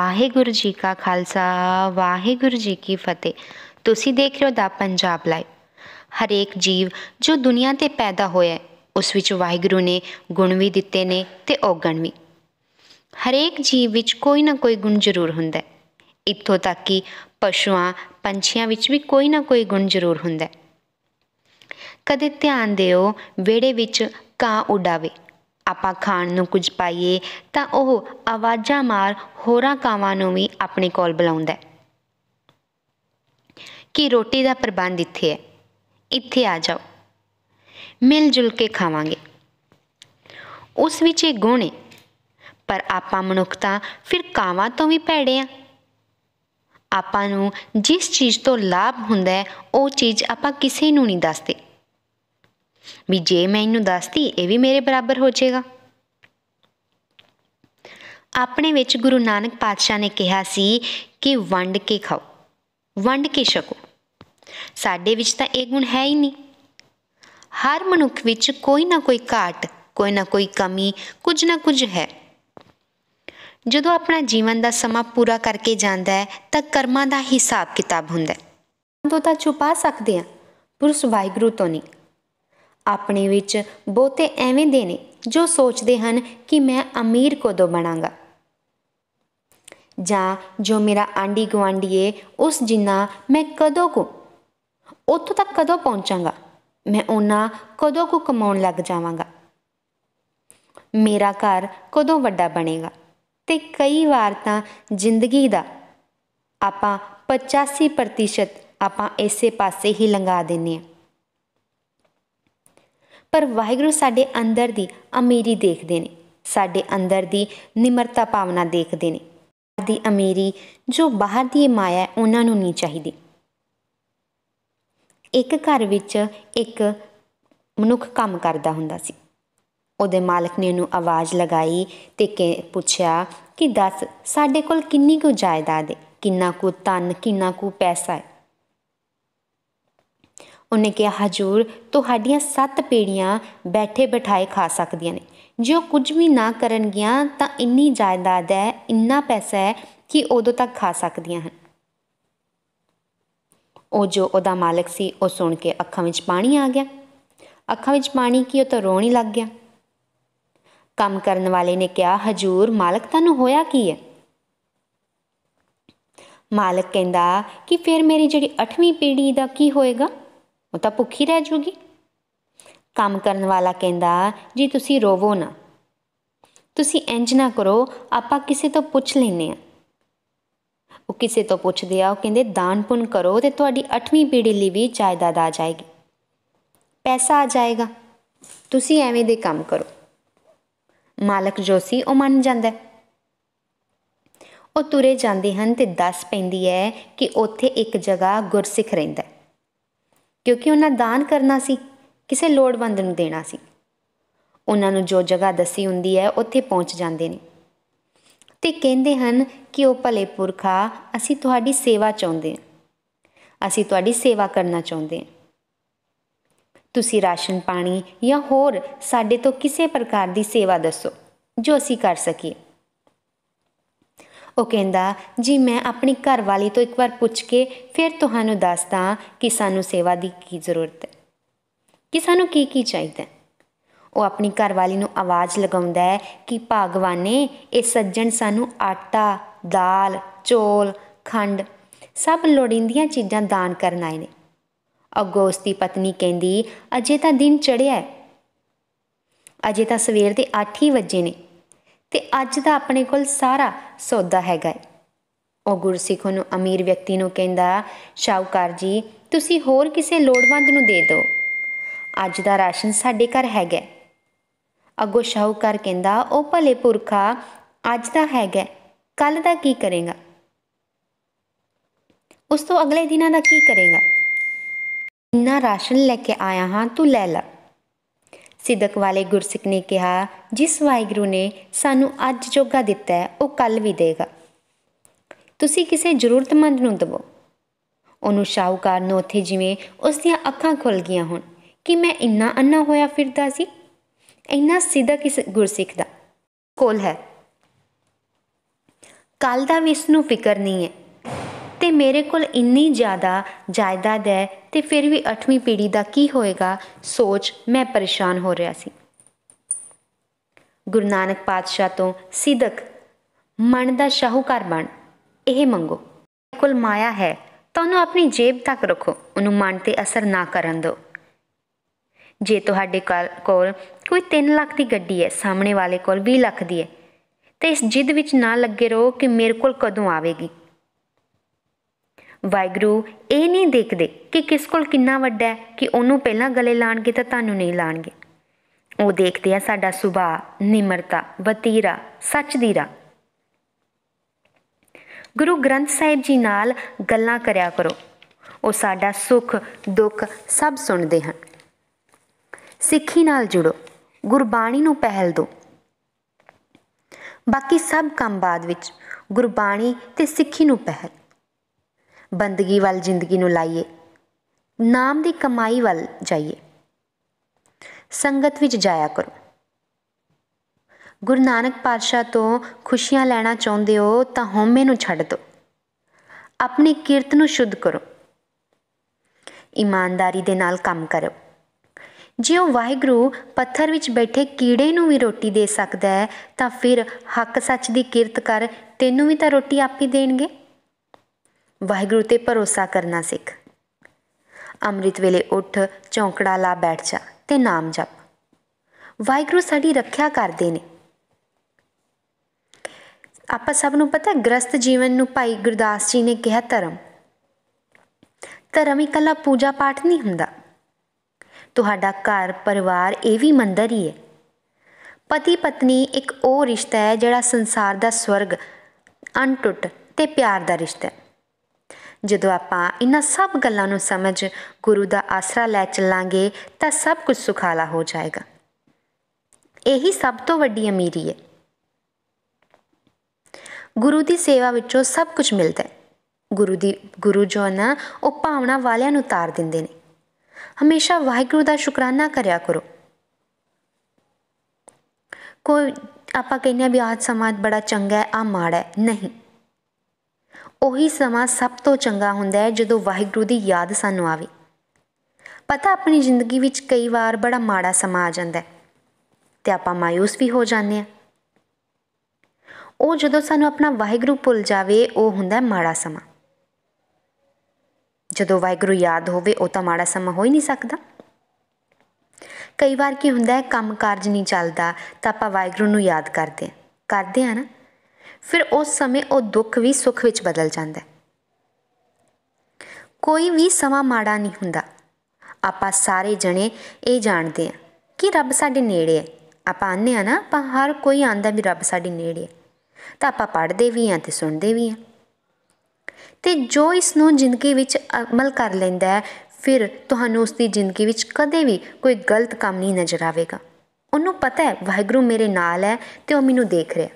ਵਾਹਿਗੁਰੂ ਜੀ ਕਾ ਖਾਲਸਾ ਵਾਹਿਗੁਰੂ ਜੀ ਕੀ ਫਤਿਹ ਤੁਸੀਂ ਦੇਖ ਰਹੇ ਹੋ ਦਾ ਪੰਜਾਬ ਲਾਈਵ ਹਰੇਕ ਜੀਵ ਜੋ ਦੁਨੀਆ ਤੇ ਪੈਦਾ ਹੋਇਆ ਉਸ ਵਿੱਚ ਵਾਹਿਗੁਰੂ ਨੇ ਗੁਣ ਵੀ ਦਿੱਤੇ ਨੇ ਤੇ ਔਗਣ ਵੀ ਹਰੇਕ ਜੀਵ ਵਿੱਚ ਕੋਈ ਨਾ ਕੋਈ ਗੁਣ ਜ਼ਰੂਰ ਹੁੰਦਾ ਹੈ ਇੱਥੋਂ ਤੱਕ ਕਿ ਪਸ਼ੂਆਂ ਪੰਛੀਆਂ ਵਿੱਚ ਵੀ ਕੋਈ ਨਾ ਕੋਈ ਗੁਣ ਜ਼ਰੂਰ ਹੁੰਦਾ ਹੈ ਕਦੇ ਧਿਆਨ ਦਿਓ ਵਿੜੇ ਵਿੱਚ ਕਾਂ ਉਡਾਵੇ ਆਪਾਂ ਖਾਣ ਨੂੰ ਕੁਝ ਪਾਈਏ ਤਾਂ ਉਹ ਆਵਾਜ਼ਾਂ ਮਾਰ ਹੋਰਾਂ ਕਾਵਾਂ ਨੂੰ ਵੀ ਆਪਣੇ ਕੋਲ ਬੁਲਾਉਂਦਾ ਹੈ ਕਿ ਰੋਟੀ ਦਾ ਪ੍ਰਬੰਧ ਇੱਥੇ ਹੈ ਇੱਥੇ ਆ ਜਾਓ ਮਿਲ ਜੁਲ ਕੇ ਖਾਵਾਂਗੇ ਉਸ ਵਿੱਚ ਇਹ ਗੁਣ ਹੈ ਪਰ ਆਪਾਂ ਮਨੁੱਖਤਾ ਫਿਰ ਕਾਵਾਂ ਤੋਂ ਵੀ ਭੈੜੇ ਆ ਆਪਾਂ ਨੂੰ ਜਿਸ ਚੀਜ਼ ਤੋਂ ਲਾਭ ਹੁੰਦਾ ਹੈ ਉਹ ਚੀਜ਼ ਆਪਾਂ ਕਿਸੇ ਨੂੰ ਨਹੀਂ ਦੱਸਦੇ ਵੀ ਜੇ ਮੈਂ ਇਹਨੂੰ ਦੱਸਦੀ ਇਹ ਵੀ ਮੇਰੇ ਬਰਾਬਰ ਹੋ ਜਾਏਗਾ ਆਪਣੇ ਵਿੱਚ ਗੁਰੂ ਨਾਨਕ ਪਾਤਸ਼ਾਹ ਨੇ ਕਿਹਾ ਸੀ ਕਿ ਵੰਡ ਕੇ ਖਾਓ ਵੰਡ ਕੇ ਛਕੋ ਸਾਡੇ ਵਿੱਚ ਤਾਂ ਇਹ ਗੁਣ ਹੈ ਹੀ ਨਹੀਂ ਹਰ ਮਨੁੱਖ ਵਿੱਚ ਕੋਈ ਨਾ ਕੋਈ ਘਾਟ ਕੋਈ ਨਾ ਕੋਈ ਕਮੀ ਕੁਝ ਨਾ ਕੁਝ ਹੈ ਜਦੋਂ ਆਪਣਾ ਜੀਵਨ ਦਾ ਸਮਾਂ ਪੂਰਾ ਕਰਕੇ ਜਾਂਦਾ ਹੈ ਤਾਂ ਕਰਮਾਂ ਦਾ ਹਿਸਾਬ ਕਿਤਾਬ ਹੁੰਦਾ ਹੈ ਤੋਂ ਤਾਂ ਛੁਪਾ ਸਕਦੇ ਆ ਪੁਰਸ਼ ਵਾਹਿਗੁਰੂ ਤੋਂ ਨਹੀਂ ਆਪਣੇ ਵਿੱਚ ਬਹੁਤੇ ਐਵੇਂ ਦੇ ਨੇ ਜੋ ਸੋਚਦੇ ਹਨ ਕਿ ਮੈਂ ਅਮੀਰ ਕਦੋਂ ਬਣਾਂਗਾ ਜਾਂ ਜੋ ਮੇਰਾ ਆਂਡੀ ਗਵਾਂਡੀ ਏ ਉਸ ਜਿੰਨਾ ਮੈਂ ਕਦੋਂ ਕੋ ਉੱਥੋਂ ਤੱਕ ਕਦੋਂ ਪਹੁੰਚਾਂਗਾ ਮੈਂ ਉਹਨਾਂ ਕਦੋਂ ਕੋ ਕਮਾਉਣ ਲੱਗ ਜਾਵਾਂਗਾ ਮੇਰਾ ਘਰ ਕਦੋਂ ਵੱਡਾ ਬਣੇਗਾ ਤੇ ਕਈ ਵਾਰ ਤਾਂ ਜ਼ਿੰਦਗੀ ਦਾ ਆਪਾਂ 85% ਆਪਾਂ ਇਸੇ ਪਾਸੇ ਹੀ ਲੰਗਾ ਦਿੰਨੇ ਆ ਪਰ ਵਾਹਿਗੁਰੂ ਸਾਡੇ ਅੰਦਰ ਦੀ ਅਮੀਰੀ ਦੇਖਦੇ ਨੇ ਸਾਡੇ ਅੰਦਰ ਦੀ ਨਿਮਰਤਾ ਭਾਵਨਾ ਦੇਖਦੇ ਨੇ ਦੀ ਅਮੀਰੀ ਜੋ ਬਾਹਰ ਦੀ ਮਾਇਆ ਹੈ ਉਹਨਾਂ ਨੂੰ ਨਹੀਂ ਚਾਹੀਦੀ ਇੱਕ ਘਰ ਵਿੱਚ ਇੱਕ ਮਨੁੱਖ ਕੰਮ ਕਰਦਾ ਹੁੰਦਾ ਸੀ ਉਹਦੇ ਮਾਲਕ ਨੇ ਉਹਨੂੰ ਆਵਾਜ਼ ਲਗਾਈ ਤੇ ਕਿ ਪੁੱਛਿਆ ਕਿ ਦੱਸ ਸਾਡੇ ਕੋਲ ਕਿੰਨੀ ਕੁ ਜਾਇਦਾਦ ਹੈ ਕਿੰਨਾ ਕੁ ਧਨ ਕਿੰਨਾ ਕੁ ਪੈਸਾ ਹੈ ਉਹਨੇ ਕਿਹਾ ਹਜੂਰ ਤੁਹਾਡੀਆਂ ਸੱਤ ਪੀੜੀਆਂ ਬੈਠੇ ਬਿਠਾਏ ਖਾ ਸਕਦੀਆਂ ਨੇ ਜੇ ਉਹ ਕੁਝ ਵੀ ਨਾ ਕਰਨਗੀਆਂ ਤਾਂ ਇੰਨੀ ਜਾਇਦਾਦ ਹੈ ਇੰਨਾ ਪੈਸਾ ਹੈ ਕਿ ਉਦੋਂ ਤੱਕ ਖਾ ਸਕਦੀਆਂ ਹਨ ਉਹ ਜੋ ਉਹਦਾ ਮਾਲਕ ਸੀ ਉਹ ਸੁਣ ਕੇ ਅੱਖਾਂ ਵਿੱਚ ਪਾਣੀ ਆ ਗਿਆ ਅੱਖਾਂ ਵਿੱਚ ਪਾਣੀ ਕੀ ਉਹ ਤਾਂ ਰੋਣ ਹੀ ਲੱਗ ਗਿਆ ਕੰਮ ਕਰਨ ਵਾਲੇ ਨੇ ਕਿਹਾ ਹਜੂਰ ਮਾਲਕ ਤੁਹਾਨੂੰ ਹੋਇਆ ਕੀ ਹੈ ਮਾਲਕ ਕਹਿੰਦਾ ਕਿ ਫਿਰ ਮੇਰੀ ਜਿਹੜੀ 8ਵੀਂ ਪੀੜ੍ਹੀ ਦਾ ਕੀ ਹੋਏਗਾ ਉਹ ਤਾਂ ਭੁੱਖੀ ਰਹਿ ਜੂਗੀ ਕੰਮ ਕਰਨ ਵਾਲਾ ਕਹਿੰਦਾ ਜੀ ਤੁਸੀਂ ਰੋਵੋ ਨਾ ਤੁਸੀਂ ਇੰਜ ਨਾ ਕਰੋ ਆਪਾਂ ਕਿਸੇ ਤੋਂ ਪੁੱਛ ਲੈਨੇ ਆ ਉਹ ਕਿਸੇ ਤੋਂ ਪੁੱਛਦੇ ਆ ਉਹ ਕਹਿੰਦੇ ਦਾਨ ਪੁੰਨ ਕਰੋ ਤੇ ਤੁਹਾਡੀ 8ਵੀਂ ਪੀੜ੍ਹੀ ਲਈ ਵੀ ਜਾਇਦਾਦ ਆ ਜਾਏਗੀ ਪੈਸਾ ਆ ਜਾਏਗਾ ਤੁਸੀਂ ਐਵੇਂ ਦੇ ਕੰਮ ਕਰੋ ਮਾਲਕ ਜੋਸੀ ਉਹ ਮੰਨ ਜਾਂਦਾ ਉਹ ਤੁਰੇ ਜਾਂਦੇ ਹਨ ਤੇ ਦੱਸ ਪੈਂਦੀ ਹੈ ਕਿ ਉੱਥੇ ਇੱਕ ਜਗ੍ਹਾ ਗੁਰਸਿੱਖ ਰਹਿੰਦਾ ਕਿਉਂਕਿ ਉਹਨਾਂ ਦਾਨ ਕਰਨਾ ਸੀ ਕਿਸੇ ਲੋੜਵੰਦ ਨੂੰ ਦੇਣਾ ਸੀ ਉਹਨਾਂ ਨੂੰ ਜੋ ਜਗ੍ਹਾ ਦੱਸੀ ਹੁੰਦੀ ਹੈ ਉੱਥੇ ਪਹੁੰਚ ਜਾਂਦੇ ਨੇ ਤੇ ਕਹਿੰਦੇ ਹਨ ਕਿ ਉਹ ਭਲੇ ਪੁਰਖਾ ਅਸੀਂ ਤੁਹਾਡੀ ਸੇਵਾ ਚਾਹੁੰਦੇ ਹਾਂ ਅਸੀਂ ਤੁਹਾਡੀ ਸੇਵਾ ਕਰਨਾ ਚਾਹੁੰਦੇ ਹਾਂ ਤੁਸੀਂ ਰਾਸ਼ਨ ਪਾਣੀ ਜਾਂ ਹੋਰ ਸਾਡੇ ਤੋਂ ਕਿਸੇ ਪ੍ਰਕਾਰ ਦੀ ਸੇਵਾ ਦੱਸੋ ਜੋ ਅਸੀਂ ਕਰ ਸਕੀਏ ਉਹ ਕਹਿੰਦਾ ਜੀ ਮੈਂ ਆਪਣੀ ਘਰ ਵਾਲੀ ਤੋਂ ਇੱਕ ਵਾਰ ਪੁੱਛ ਕੇ ਫਿਰ ਤੁਹਾਨੂੰ ਦੱਸਦਾ ਕਿ ਸਾਨੂੰ ਸੇਵਾ ਦੀ ਕੀ ਜ਼ਰੂਰਤ ਹੈ ਕਿ ਸਾਨੂੰ ਕੀ ਕੀ ਚਾਹੀਦਾ ਉਹ ਆਪਣੀ ਘਰ ਵਾਲੀ ਨੂੰ ਆਵਾਜ਼ ਲਗਾਉਂਦਾ ਹੈ ਕਿ ਭਗਵਾਨੇ ਇਹ ਸੱਜਣ ਸਾਨੂੰ ਆਟਾ ਦਾਲ ਚੋਲ ਖੰਡ ਸਭ ਲੋੜੀਂਦੀਆਂ ਚੀਜ਼ਾਂ ਦਾਨ ਕਰਨ ਆਏ ਨੇ ਅਗੋਸਤੀ ਪਤਨੀ ਕਹਿੰਦੀ ਅਜੇ ਤਾਂ ਦਿਨ ਚੜਿਆ ਹੈ ਅਜੇ ਤਾਂ ਸਵੇਰ ਦੇ 8 ਹੀ ਵਜੇ ਨੇ ਤੇ ਅੱਜ ਦਾ ਆਪਣੇ ਕੋਲ ਸਾਰਾ ਸੌਦਾ ਹੈਗਾ ਉਹ ਗੁਰਸਿੱਖ ਨੂੰ ਅਮੀਰ ਵਿਅਕਤੀ ਨੂੰ ਕਹਿੰਦਾ ਸ਼ਾਹੂਕਾਰ ਜੀ ਤੁਸੀਂ ਹੋਰ ਕਿਸੇ ਲੋੜਵੰਦ ਨੂੰ ਦੇ ਦਿਓ ਅੱਜ ਦਾ ਰਾਸ਼ਨ ਸਾਡੇ ਘਰ ਹੈਗਾ ਅੱਗੋ ਸ਼ਾਹੂਕਾਰ ਕਹਿੰਦਾ ਉਹ ਭਲੇ ਪੁਰਖਾ ਅੱਜ ਦਾ ਹੈਗਾ ਕੱਲ ਦਾ ਕੀ ਕਰੇਗਾ ਉਸ ਤੋਂ ਅਗਲੇ ਦਿਨਾਂ ਦਾ ਕੀ ਕਰੇਗਾ ਇੰਨਾ ਰਾਸ਼ਨ ਲੈ ਕੇ ਆਇਆ ਹਾਂ ਤੂੰ ਲੈ ਲੈ ਸਿਦਕ ਵਾਲੇ ਗੁਰਸਿੱਖ ਨੇ ਕਿਹਾ ਜਿਸ ਵਾਹਿਗੁਰੂ ਨੇ ਸਾਨੂੰ ਅੱਜ ਜੋਗਾ ਦਿੱਤਾ ਹੈ ਉਹ ਕੱਲ ਵੀ ਦੇਗਾ ਤੁਸੀਂ ਕਿਸੇ ਜ਼ਰੂਰਤਮੰਦ ਨੂੰ ਦਿਵੋ ਉਹਨੂੰ ਸ਼ਾਹੂਕਾਰ ਨੂੰ ਉੱਥੇ ਜਿਵੇਂ ਉਸ ਦੀਆਂ ਅੱਖਾਂ ਖੁੱਲ ਗਈਆਂ ਹੋਣ ਕਿ ਮੈਂ ਇੰਨਾ ਅੰਨਾ ਹੋਇਆ ਫਿਰਦਾ ਸੀ ਇੰਨਾ ਸਿੱਧਾ ਕਿਸ ਗੁਰਸਿੱਖ ਦਾ ਕੋਲ ਹੈ ਕੱਲ ਦਾ ਵੀ ਇਸ ਨੂੰ ਫਿਕਰ ਨਹੀਂ ਹੈ ਤੇ ਮੇਰੇ ਕੋਲ ਇੰਨੀ ਜ਼ਿਆਦਾ ਜਾਇਦਾਦ ਹੈ ਤੇ ਫਿਰ ਵੀ 8ਵੀਂ ਪੀੜ੍ਹੀ ਦਾ ਕੀ ਹੋਏਗਾ ਸੋਚ ਮੈਂ ਪਰੇਸ਼ਾਨ ਹੋ ਰਿਹਾ ਸੀ ਗੁਰੂ ਨਾਨਕ ਪਾਤਸ਼ਾਹ ਤੋਂ ਸਿੱਧਕ ਮਨ ਦਾ ਸ਼ਾਹੂਕਾਰ ਬਣ ਇਹ ਮੰਗੋ ਕੋਲ ਮਾਇਆ ਹੈ ਤੁਹਾਨੂੰ ਆਪਣੀ ਜੇਬ ਤੱਕ ਰੱਖੋ ਉਹਨੂੰ ਮਨ ਤੇ ਅਸਰ ਨਾ ਕਰਨ ਦਿਓ ਜੇ ਤੁਹਾਡੇ ਕੋਲ ਕੋਈ 3 ਲੱਖ ਦੀ ਗੱਡੀ ਹੈ ਸਾਹਮਣੇ ਵਾਲੇ ਕੋਲ 20 ਲੱਖ ਦੀ ਹੈ ਤੇ ਇਸ ਜਿੱਦ ਵਿੱਚ ਨਾ ਲੱਗੇ ਰਹੋ ਕਿ ਮੇਰੇ ਕੋਲ ਕਦੋਂ ਆਵੇਗੀ ਵਾਇਗਰੂ ਇਹ ਨਹੀਂ ਦੇਖਦੇ ਕਿ ਕਿਸ ਕੋਲ ਕਿੰਨਾ ਵੱਡਾ ਹੈ ਕਿ ਉਹਨੂੰ ਪਹਿਲਾਂ ਗਲੇ ਲਾਣਗੇ ਤਾਂ ਤੁਹਾਨੂੰ ਨਹੀਂ ਲਾਣਗੇ ਉਹ ਦੇਖਦੇ ਆ ਸਾਡਾ ਸੁਭਾਅ ਨਿਮਰਤਾ ਵਤੀਰਾ ਸੱਚ ਦੀ ਰਾ ਗੁਰੂ ਗ੍ਰੰਥ ਸਾਹਿਬ ਜੀ ਨਾਲ ਗੱਲਾਂ ਕਰਿਆ ਕਰੋ ਉਹ ਸਾਡਾ ਸੁੱਖ ਦੁੱਖ ਸਭ ਸੁਣਦੇ ਹਨ ਸਿੱਖੀ ਨਾਲ ਜੁੜੋ ਗੁਰਬਾਣੀ ਨੂੰ ਪਹਿਲ ਦਿਓ ਬਾਕੀ ਸਭ ਕੰਮ ਬਾਅਦ ਵਿੱਚ ਗੁਰਬਾਣੀ ਤੇ ਸਿੱਖੀ ਨੂੰ ਪਹਿਲ ਬੰਦਗੀ ਵੱਲ ਜ਼ਿੰਦਗੀ ਨੂੰ ਲਾਈਏ ਨਾਮ ਦੀ ਕਮਾਈ ਵੱਲ ਜਾਈਏ ਸੰਗਤ ਵਿੱਚ ਜਾਇਆ ਕਰੋ ਗੁਰੂ ਨਾਨਕ ਪਾਤਸ਼ਾਹ ਤੋਂ ਖੁਸ਼ੀਆਂ ਲੈਣਾ ਚਾਹੁੰਦੇ ਹੋ ਤਾਂ ਹਉਮੈ ਨੂੰ ਛੱਡ ਦਿਓ ਆਪਣੀ ਕਿਰਤ ਨੂੰ ਸ਼ੁੱਧ ਕਰੋ ਇਮਾਨਦਾਰੀ ਦੇ ਨਾਲ ਕੰਮ ਕਰੋ ਜੇ ਉਹ ਵਾਹਿਗੁਰੂ ਪੱਥਰ ਵਿੱਚ ਬੈਠੇ ਕੀੜੇ ਨੂੰ ਵੀ ਰੋਟੀ ਦੇ ਸਕਦਾ ਹੈ ਤਾਂ ਫਿਰ ਹੱਕ ਸੱਚ ਦੀ ਕਿਰਤ ਕਰ ਤੈਨੂੰ ਵੀ ਤਾਂ ਰੋਟੀ ਆਪੀ ਦੇਣਗੇ ਵਾਹਿਗੁਰੂ ਤੇ ਭਰੋਸਾ ਕਰਨਾ ਸਿੱਖ ਅੰਮ੍ਰਿਤ ਵੇਲੇ ਉੱਠ ਚੌਂਕੜਾ ਲਾ ਬੈਠ ਜਾ ਤੇ ਨਾਮ ਜਪ ਵਾਹਿਗੁਰੂ ਸਾਡੀ ਰੱਖਿਆ ਕਰਦੇ ਨੇ ਆਪਾਂ ਸਭ ਨੂੰ ਪਤਾ ਗ੍ਰਸਤ ਜੀਵਨ ਨੂੰ ਭਾਈ ਗੁਰਦਾਸ ਜੀ ਨੇ ਕਿਹਾ ਧਰਮ ਧਰਮ ਇਕੱਲਾ ਪੂਜਾ ਪਾਠ ਨਹੀਂ ਹੁੰਦਾ ਤੁਹਾਡਾ ਘਰ ਪਰਿਵਾਰ ਇਹ ਵੀ ਮੰਦਰ ਹੀ ਹੈ ਪਤੀ ਪਤਨੀ ਇੱਕ ਉਹ ਰਿਸ਼ਤਾ ਹੈ ਜਿਹੜਾ ਸੰਸਾਰ ਦਾ ਸਵਰਗ ਅਨਟੁੱਟ ਤੇ ਪਿਆਰ ਦਾ ਰਿਸ਼ਤਾ ਹੈ ਜਦੋਂ ਆਪਾਂ ਇਹਨਾਂ ਸਭ ਗੱਲਾਂ ਨੂੰ ਸਮਝ ਗੁਰੂ ਦਾ ਆਸਰਾ ਲੈ ਚੱਲਾਂਗੇ ਤਾਂ ਸਭ ਕੁਝ ਸੁਖਾਲਾ ਹੋ ਜਾਏਗਾ ਇਹੀ ਸਭ ਤੋਂ ਵੱਡੀ ਅਮੀਰੀ ਹੈ ਗੁਰੂ ਦੀ ਸੇਵਾ ਵਿੱਚੋਂ ਸਭ ਕੁਝ ਮਿਲਦਾ ਹੈ ਗੁਰੂ ਦੀ ਗੁਰੂ ਜੋ ਨਾ ਉਹ ਭਾਵਨਾ ਵਾਲਿਆਂ ਨੂੰ ਤਾਰ ਦਿੰਦੇ ਨੇ ਹਮੇਸ਼ਾ ਵਾਹਿਗੁਰੂ ਦਾ ਸ਼ੁਕਰਾਨਾ ਕਰਿਆ ਕਰੋ ਕੋਈ ਆਪਾਂ ਕਹਿੰਦੇ ਆ ਵੀ ਆਜ ਸਮਾਜ ਬੜਾ ਚੰਗਾ ਹੈ ਆ ਮਾੜਾ ਹੈ ਨਹੀਂ ਉਹੀ ਸਮਾਂ ਸਭ ਤੋਂ ਚੰਗਾ ਹੁੰਦਾ ਹੈ ਜਦੋਂ ਵਾਹਿਗੁਰੂ ਦੀ ਯਾਦ ਸਾਨੂੰ ਆਵੇ ਪਤਾ ਆਪਣੀ ਜ਼ਿੰਦਗੀ ਵਿੱਚ ਕਈ ਵਾਰ ਬੜਾ ਮਾੜਾ ਸਮਾਂ ਆ ਜਾਂਦਾ ਹੈ ਤੇ ਆਪਾਂ ਮਾਇੂਸ ਵੀ ਹੋ ਜਾਂਦੇ ਆ ਉਹ ਜਦੋਂ ਸਾਨੂੰ ਆਪਣਾ ਵਾਹਿਗੁਰੂ ਭੁੱਲ ਜਾਵੇ ਉਹ ਹੁੰਦਾ ਮਾੜਾ ਸਮਾਂ ਜਦੋਂ ਵਾਹਿਗੁਰੂ ਯਾਦ ਹੋਵੇ ਉਹ ਤਾਂ ਮਾੜਾ ਸਮਾਂ ਹੋ ਹੀ ਨਹੀਂ ਸਕਦਾ ਕਈ ਵਾਰ ਕੀ ਹੁੰਦਾ ਹੈ ਕੰਮ ਕਾਰਜ ਨਹੀਂ ਚੱਲਦਾ ਤਾਂ ਆਪਾਂ ਵਾਹਿਗੁਰੂ ਨੂੰ ਯਾਦ ਕਰਦੇ ਆ ਕਰਦੇ ਆ ਨਾ ਫਿਰ ਉਸ ਸਮੇਂ ਉਹ ਦੁੱਖ ਵੀ ਸੁੱਖ ਵਿੱਚ ਬਦਲ ਜਾਂਦਾ ਹੈ ਕੋਈ ਵੀ ਸਮਾਂ ਮਾੜਾ ਨਹੀਂ ਹੁੰਦਾ ਆਪਾਂ ਸਾਰੇ ਜਣੇ ਇਹ ਜਾਣਦੇ ਆ ਕਿ ਰੱਬ ਸਾਡੇ ਨੇੜੇ ਹੈ ਆਪਾਂ ਆਨੇ ਆ ਨਾ ਆਪਾਂ ਹਰ ਕੋਈ ਆਂਦਾ ਵੀ ਰੱਬ ਸਾਡੇ ਨੇੜੇ ਹੈ ਤਾਂ ਆਪਾਂ ਪੜਦੇ ਵੀ ਆ ਤੇ ਸੁਣਦੇ ਵੀ ਆ ਤੇ ਜੋ ਇਸ ਨੂੰ ਜ਼ਿੰਦਗੀ ਵਿੱਚ ਅਮਲ ਕਰ ਲੈਂਦਾ ਹੈ ਫਿਰ ਤੁਹਾਨੂੰ ਉਸ ਦੀ ਜ਼ਿੰਦਗੀ ਵਿੱਚ ਕਦੇ ਵੀ ਕੋਈ ਗਲਤ ਕੰਮ ਨਹੀਂ ਨਜ਼ਰ ਆਵੇਗਾ ਉਹਨੂੰ ਪਤਾ ਹੈ ਵਾਹਿਗੁਰੂ ਮੇਰੇ ਨਾਲ ਹੈ ਤੇ ਉਹ ਮੈਨੂੰ ਦੇਖ ਰਿਹਾ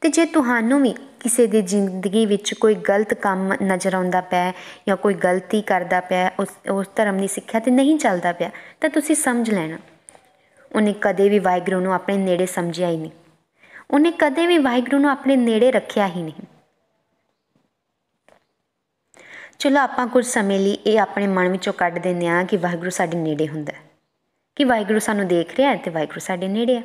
ਤੇ ਜੇ ਤੁਹਾਨੂੰ ਵੀ ਕਿਸੇ ਦੀ ਜ਼ਿੰਦਗੀ ਵਿੱਚ ਕੋਈ ਗਲਤ ਕੰਮ ਨਜ਼ਰ ਆਉਂਦਾ ਪਿਆ ਜਾਂ ਕੋਈ ਗਲਤੀ ਕਰਦਾ ਪਿਆ ਉਸ ਉਸ ਧਰਮ ਦੀ ਸਿੱਖਿਆ ਤੇ ਨਹੀਂ ਚੱਲਦਾ ਪਿਆ ਤਾਂ ਤੁਸੀਂ ਸਮਝ ਲੈਣਾ ਉਹਨੇ ਕਦੇ ਵੀ ਵਾਹਿਗੁਰੂ ਨੂੰ ਆਪਣੇ ਨੇੜੇ ਸਮਝਿਆ ਹੀ ਨਹੀਂ ਉਹਨੇ ਕਦੇ ਵੀ ਵਾਹਿਗੁਰੂ ਨੂੰ ਆਪਣੇ ਨੇੜੇ ਰੱਖਿਆ ਹੀ ਨਹੀਂ ਚਲੋ ਆਪਾਂ ਕੁਝ ਸਮੇਂ ਲਈ ਇਹ ਆਪਣੇ ਮਨ ਵਿੱਚੋਂ ਕੱਢ ਦਿੰਦੇ ਆ ਕਿ ਵਾਹਿਗੁਰੂ ਸਾਡੇ ਨੇੜੇ ਹੁੰਦਾ ਹੈ ਕਿ ਵਾਹਿਗੁਰੂ ਸਾਨੂੰ ਦੇਖ ਰਿਹਾ ਹੈ ਤੇ ਵਾਹਿਗੁਰੂ ਸਾਡੇ ਨੇੜੇ ਹੈ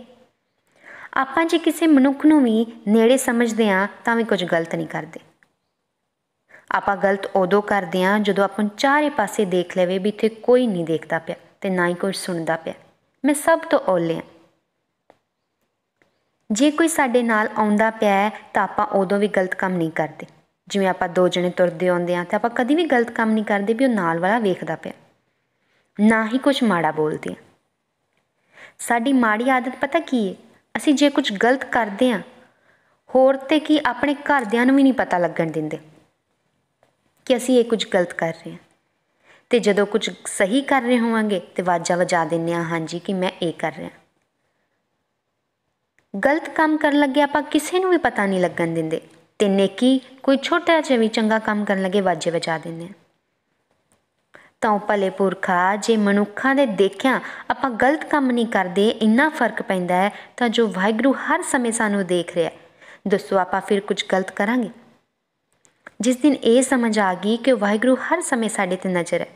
ਆਪਾਂ ਜੇ ਕਿਸੇ ਮਨੁੱਖ ਨੂੰ ਵੀ ਨੇੜੇ ਸਮਝਦੇ ਆ ਤਾਂ ਵੀ ਕੁਝ ਗਲਤ ਨਹੀਂ ਕਰਦੇ ਆਪਾਂ ਗਲਤ ਉਦੋਂ ਕਰਦੇ ਆ ਜਦੋਂ ਆਪਾਂ ਚਾਰੇ ਪਾਸੇ ਦੇਖ ਲਵੇ ਵੀ ਇੱਥੇ ਕੋਈ ਨਹੀਂ ਦੇਖਦਾ ਪਿਆ ਤੇ ਨਾ ਹੀ ਕੋਈ ਸੁਣਦਾ ਪਿਆ ਮੈਂ ਸਭ ਤੋਂ ਔਲੇ ਆ ਜੇ ਕੋਈ ਸਾਡੇ ਨਾਲ ਆਉਂਦਾ ਪਿਆ ਹੈ ਤਾਂ ਆਪਾਂ ਉਦੋਂ ਵੀ ਗਲਤ ਕੰਮ ਨਹੀਂ ਕਰਦੇ ਜਿਵੇਂ ਆਪਾਂ ਦੋ ਜਣੇ ਤੁਰਦੇ ਆਉਂਦੇ ਆ ਤਾਂ ਆਪਾਂ ਕਦੀ ਵੀ ਗਲਤ ਕੰਮ ਨਹੀਂ ਕਰਦੇ ਵੀ ਉਹ ਨਾਲ ਵਾਲਾ ਵੇਖਦਾ ਪਿਆ ਨਾ ਹੀ ਕੁਝ ਮਾੜਾ ਬੋਲਦੇ ਆ ਸਾਡੀ ਮਾੜੀ ਆਦਤ ਪਤਾ ਕੀ ਹੈ ਅਸੀਂ ਜੇ ਕੁਝ ਗਲਤ ਕਰਦੇ ਹਾਂ ਹੋਰ ਤੇ ਕੀ ਆਪਣੇ ਘਰਦਿਆਂ ਨੂੰ ਵੀ ਨਹੀਂ ਪਤਾ ਲੱਗਣ ਦਿੰਦੇ ਕਿ ਅਸੀਂ ਇਹ ਕੁਝ ਗਲਤ ਕਰ ਰਹੇ ਹਾਂ ਤੇ ਜਦੋਂ ਕੁਝ ਸਹੀ ਕਰ ਰਹੇ ਹੋਵਾਂਗੇ ਤੇ ਵਾਜਾ ਵਜਾ ਦਿੰਨੇ ਆ ਹਾਂਜੀ ਕਿ ਮੈਂ ਇਹ ਕਰ ਰਿਹਾ ਗਲਤ ਕੰਮ ਕਰਨ ਲੱਗੇ ਆਪਾਂ ਕਿਸੇ ਨੂੰ ਵੀ ਪਤਾ ਨਹੀਂ ਲੱਗਣ ਦਿੰਦੇ ਤੇ ਨੇਕੀ ਕੋਈ ਛੋਟਾ ਜਿਹਾ ਵੀ ਚੰਗਾ ਕੰਮ ਕਰਨ ਲੱਗੇ ਵਾਜੇ ਵਜਾ ਦਿੰਨੇ ਆ ਤਾਂ ਭਲੇ ਪੁਰਖਾ ਜੇ ਮਨੁੱਖਾਂ ਦੇ ਦੇਖਿਆ ਆਪਾਂ ਗਲਤ ਕੰਮ ਨਹੀਂ ਕਰਦੇ ਇੰਨਾ ਫਰਕ ਪੈਂਦਾ ਹੈ ਤਾਂ ਜੋ ਵਾਹਿਗੁਰੂ ਹਰ ਸਮੇਂ ਸਾਨੂੰ ਦੇਖ ਰਿਹਾ ਦੱਸੋ ਆਪਾਂ ਫਿਰ ਕੁਝ ਗਲਤ ਕਰਾਂਗੇ ਜਿਸ ਦਿਨ ਇਹ ਸਮਝ ਆ ਗਈ ਕਿ ਵਾਹਿਗੁਰੂ ਹਰ ਸਮੇਂ ਸਾਡੇ ਤੇ ਨਜ਼ਰ ਹੈ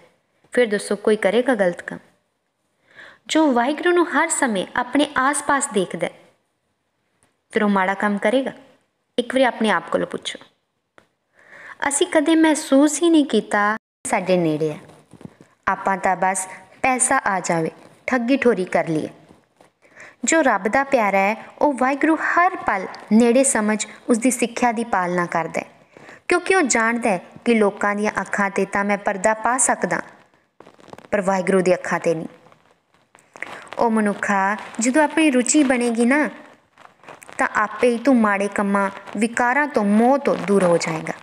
ਫਿਰ ਦੱਸੋ ਕੋਈ ਕਰੇਗਾ ਗਲਤ ਕੰਮ ਜੋ ਵਾਹਿਗੁਰੂ ਨੂੰ ਹਰ ਸਮੇਂ ਆਪਣੇ ਆਸ-ਪਾਸ ਦੇਖਦਾ ਹੈ ਫਿਰ ਉਹ ਮਾੜਾ ਕੰਮ ਕਰੇਗਾ ਇੱਕ ਵਾਰੀ ਆਪਣੇ ਆਪ ਕੋਲੋਂ ਪੁੱਛੋ ਅਸੀਂ ਕਦੇ ਮਹਿਸੂਸ ਹੀ ਨਹੀਂ ਕੀਤਾ ਸਾਡੇ ਨੇੜੇ ਹੈ ਆਪਾਂ ਤਾਂ ਬਸ ਪੈਸਾ ਆ ਜਾਵੇ ਠੱਗੀ ਠੋਰੀ ਕਰ ਲਈਏ ਜੋ ਰੱਬ ਦਾ ਪਿਆਰਾ ਹੈ ਉਹ ਵਾਹਿਗੁਰੂ ਹਰ ਪਲ ਨੇੜੇ ਸਮਝ ਉਸ ਦੀ ਸਿੱਖਿਆ ਦੀ ਪਾਲਣਾ ਕਰਦਾ ਹੈ ਕਿਉਂਕਿ ਉਹ ਜਾਣਦਾ ਹੈ ਕਿ ਲੋਕਾਂ ਦੀਆਂ ਅੱਖਾਂ ਤੇ ਤਾਂ ਮੈਂ ਪਰਦਾ ਪਾ ਸਕਦਾ ਪਰ ਵਾਹਿਗੁਰੂ ਦੀ ਅੱਖਾਂ ਤੇ ਨਹੀਂ ਉਹ ਮਨੁੱਖਾ ਜਦੋਂ ਆਪਣੀ ਰੁਚੀ ਬਣੇਗੀ ਨਾ ਤਾਂ ਆਪੇ ਹੀ ਤੂੰ ਮਾੜੇ ਕੰਮਾਂ ਵਿਕਾਰਾਂ ਤੋਂ ਮੋਹ ਤੋਂ ਦੂਰ ਹੋ ਜਾਏਗਾ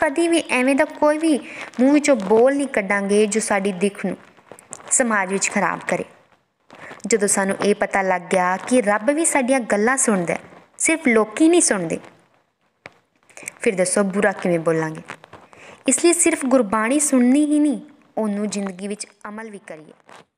ਕਦੀ ਵੀ ਐਵੇਂ ਦਾ ਕੋਈ ਵੀ ਮੂੰਹ ਵਿੱਚੋਂ ਬੋਲ ਨਹੀਂ ਕੱਢਾਂਗੇ ਜੋ ਸਾਡੀ ਦਿੱਖ ਨੂੰ ਸਮਾਜ ਵਿੱਚ ਖਰਾਬ ਕਰੇ ਜਦੋਂ ਸਾਨੂੰ ਇਹ ਪਤਾ ਲੱਗ ਗਿਆ ਕਿ ਰੱਬ ਵੀ ਸਾਡੀਆਂ ਗੱਲਾਂ ਸੁਣਦਾ ਸਿਰਫ ਲੋਕੀ ਨਹੀਂ ਸੁਣਦੇ ਫਿਰ ਦੱਸੋ ਬੁਰਾ ਕਿਵੇਂ ਬੋਲਾਂਗੇ ਇਸ ਲਈ ਸਿਰਫ ਗੁਰਬਾਣੀ ਸੁਣਨੀ ਹੀ ਨਹੀਂ ਉਹਨੂੰ ਜ਼ਿੰਦਗੀ ਵਿੱਚ ਅਮਲ ਵੀ ਕਰੀਏ